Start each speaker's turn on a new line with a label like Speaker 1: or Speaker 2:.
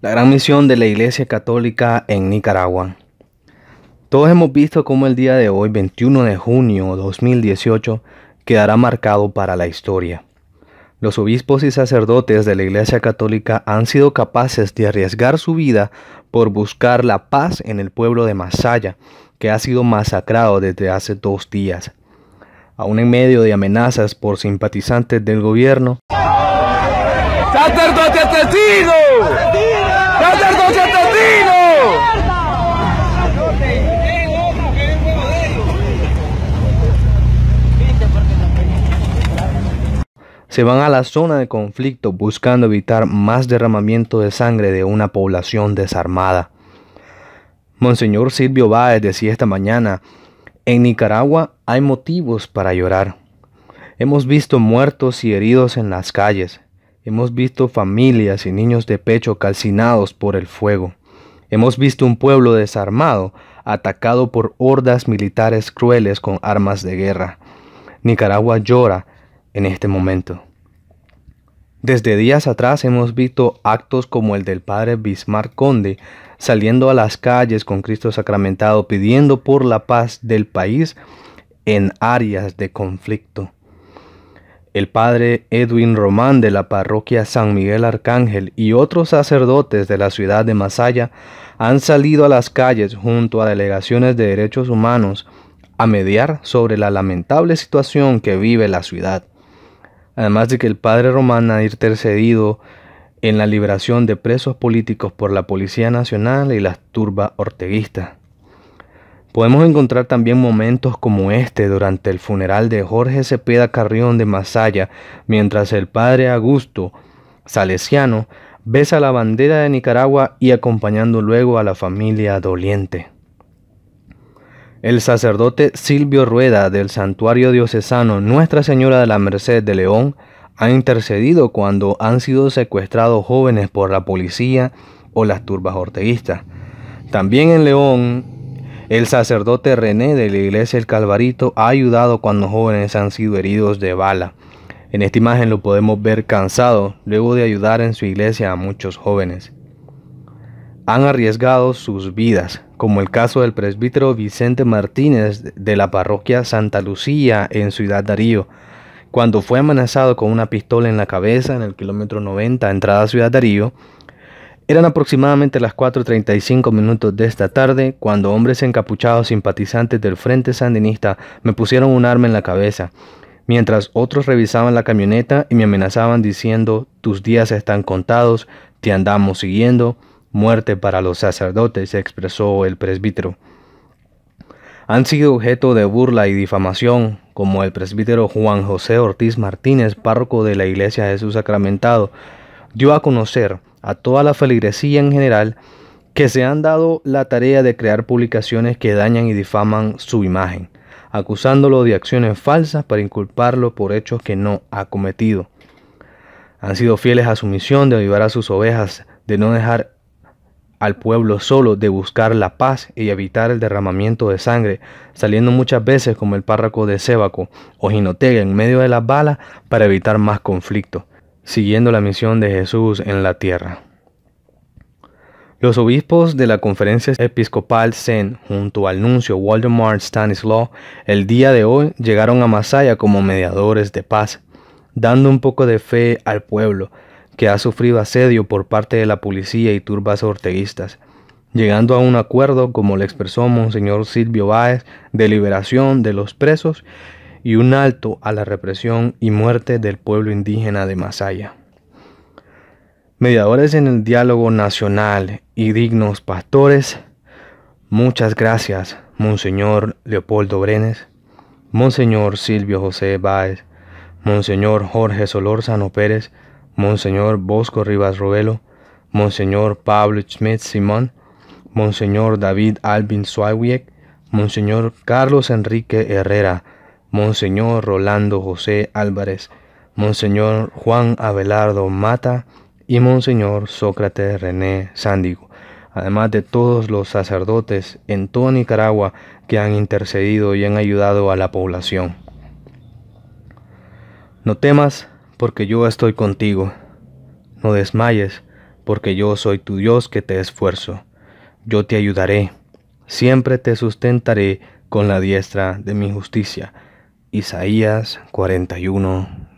Speaker 1: La gran misión de la Iglesia Católica en Nicaragua. Todos hemos visto cómo el día de hoy, 21 de junio 2018, quedará marcado para la historia. Los obispos y sacerdotes de la Iglesia Católica han sido capaces de arriesgar su vida por buscar la paz en el pueblo de Masaya, que ha sido masacrado desde hace dos días. Aún en medio de amenazas por simpatizantes del gobierno, se van a la zona de conflicto buscando evitar más derramamiento de sangre de una población desarmada. Monseñor Silvio Báez decía esta mañana, en Nicaragua hay motivos para llorar. Hemos visto muertos y heridos en las calles. Hemos visto familias y niños de pecho calcinados por el fuego. Hemos visto un pueblo desarmado, atacado por hordas militares crueles con armas de guerra. Nicaragua llora en este momento. Desde días atrás hemos visto actos como el del padre Bismarck Conde saliendo a las calles con Cristo sacramentado pidiendo por la paz del país en áreas de conflicto. El padre Edwin Román de la parroquia San Miguel Arcángel y otros sacerdotes de la ciudad de Masaya han salido a las calles junto a delegaciones de derechos humanos a mediar sobre la lamentable situación que vive la ciudad además de que el padre Román ha intercedido en la liberación de presos políticos por la Policía Nacional y las turba orteguistas. Podemos encontrar también momentos como este durante el funeral de Jorge Cepeda Carrión de Masaya, mientras el padre Augusto, salesiano, besa la bandera de Nicaragua y acompañando luego a la familia doliente. El sacerdote Silvio Rueda del Santuario Diocesano Nuestra Señora de la Merced de León ha intercedido cuando han sido secuestrados jóvenes por la policía o las turbas orteguistas. También en León, el sacerdote René de la Iglesia El Calvarito ha ayudado cuando jóvenes han sido heridos de bala. En esta imagen lo podemos ver cansado luego de ayudar en su iglesia a muchos jóvenes. Han arriesgado sus vidas como el caso del presbítero Vicente Martínez de la parroquia Santa Lucía en Ciudad Darío, cuando fue amenazado con una pistola en la cabeza en el kilómetro 90 entrada a Ciudad Darío. Eran aproximadamente las 4.35 minutos de esta tarde cuando hombres encapuchados simpatizantes del Frente Sandinista me pusieron un arma en la cabeza, mientras otros revisaban la camioneta y me amenazaban diciendo, tus días están contados, te andamos siguiendo, Muerte para los sacerdotes, expresó el presbítero. Han sido objeto de burla y difamación, como el presbítero Juan José Ortiz Martínez, párroco de la Iglesia de Jesús Sacramentado, dio a conocer a toda la feligresía en general que se han dado la tarea de crear publicaciones que dañan y difaman su imagen, acusándolo de acciones falsas para inculparlo por hechos que no ha cometido. Han sido fieles a su misión de ayudar a sus ovejas, de no dejar al pueblo solo de buscar la paz y evitar el derramamiento de sangre, saliendo muchas veces como el párroco de Sébaco o Ginotega en medio de las balas para evitar más conflicto, siguiendo la misión de Jesús en la tierra. Los obispos de la conferencia episcopal Zen junto al nuncio Waldemar Stanislaw el día de hoy llegaron a Masaya como mediadores de paz, dando un poco de fe al pueblo que ha sufrido asedio por parte de la policía y turbas orteguistas, llegando a un acuerdo, como le expresó Monseñor Silvio Báez, de liberación de los presos y un alto a la represión y muerte del pueblo indígena de Masaya. Mediadores en el diálogo nacional y dignos pastores, muchas gracias, Monseñor Leopoldo Brenes, Monseñor Silvio José Báez, Monseñor Jorge Solórzano Pérez, Monseñor Bosco Rivas Robelo, Monseñor Pablo Schmidt Simón, Monseñor David Alvin Swiwiek, Monseñor Carlos Enrique Herrera, Monseñor Rolando José Álvarez, Monseñor Juan Abelardo Mata y Monseñor Sócrates René Sándigo, además de todos los sacerdotes en toda Nicaragua que han intercedido y han ayudado a la población. No temas, porque yo estoy contigo. No desmayes, porque yo soy tu Dios que te esfuerzo. Yo te ayudaré, siempre te sustentaré con la diestra de mi justicia. Isaías 41,